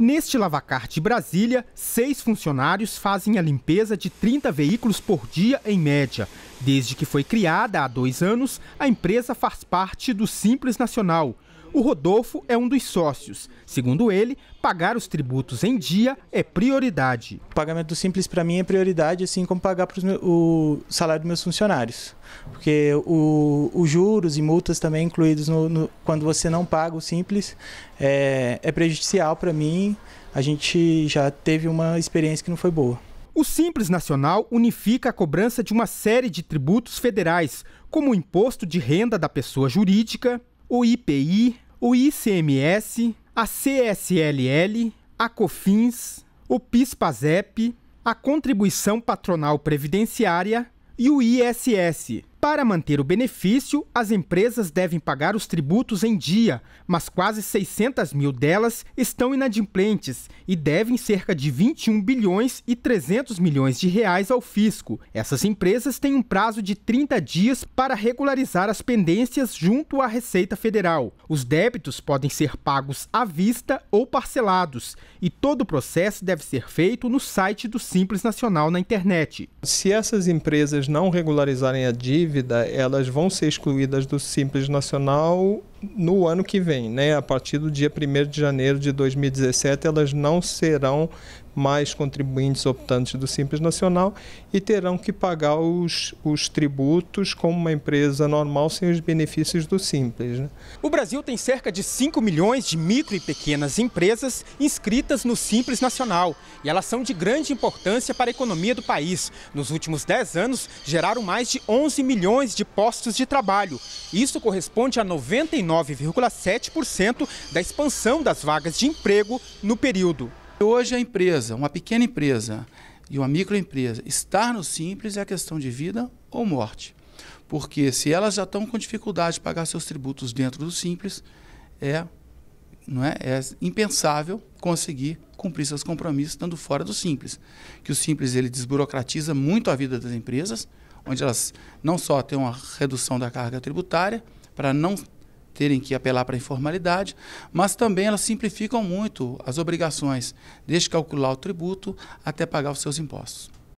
Neste lavacar de Brasília, seis funcionários fazem a limpeza de 30 veículos por dia em média. Desde que foi criada há dois anos, a empresa faz parte do Simples Nacional o Rodolfo é um dos sócios. Segundo ele, pagar os tributos em dia é prioridade. O pagamento do Simples para mim é prioridade, assim como pagar meus, o salário dos meus funcionários. Porque os juros e multas também incluídos no, no, quando você não paga o Simples é, é prejudicial para mim. A gente já teve uma experiência que não foi boa. O Simples Nacional unifica a cobrança de uma série de tributos federais, como o imposto de renda da pessoa jurídica, o IPI, o ICMS, a CSLL, a COFINS, o PIS/PASEP, a Contribuição Patronal Previdenciária e o ISS, para manter o benefício, as empresas devem pagar os tributos em dia, mas quase 600 mil delas estão inadimplentes e devem cerca de 21 bilhões e 300 milhões de reais ao fisco. Essas empresas têm um prazo de 30 dias para regularizar as pendências junto à Receita Federal. Os débitos podem ser pagos à vista ou parcelados, e todo o processo deve ser feito no site do Simples Nacional na internet. Se essas empresas não regularizarem a dívida, elas vão ser excluídas do Simples Nacional no ano que vem, né? A partir do dia 1 de janeiro de 2017, elas não serão mais contribuintes optantes do Simples Nacional e terão que pagar os, os tributos como uma empresa normal sem os benefícios do Simples. Né? O Brasil tem cerca de 5 milhões de micro e pequenas empresas inscritas no Simples Nacional e elas são de grande importância para a economia do país. Nos últimos 10 anos, geraram mais de 11 milhões de postos de trabalho. Isso corresponde a 99 9,7% da expansão das vagas de emprego no período. Hoje a empresa, uma pequena empresa e uma microempresa, estar no Simples é questão de vida ou morte. Porque se elas já estão com dificuldade de pagar seus tributos dentro do Simples, é, não é, é impensável conseguir cumprir seus compromissos estando fora do Simples. Que o Simples ele desburocratiza muito a vida das empresas, onde elas não só têm uma redução da carga tributária, para não terem que apelar para a informalidade, mas também elas simplificam muito as obrigações, desde calcular o tributo até pagar os seus impostos.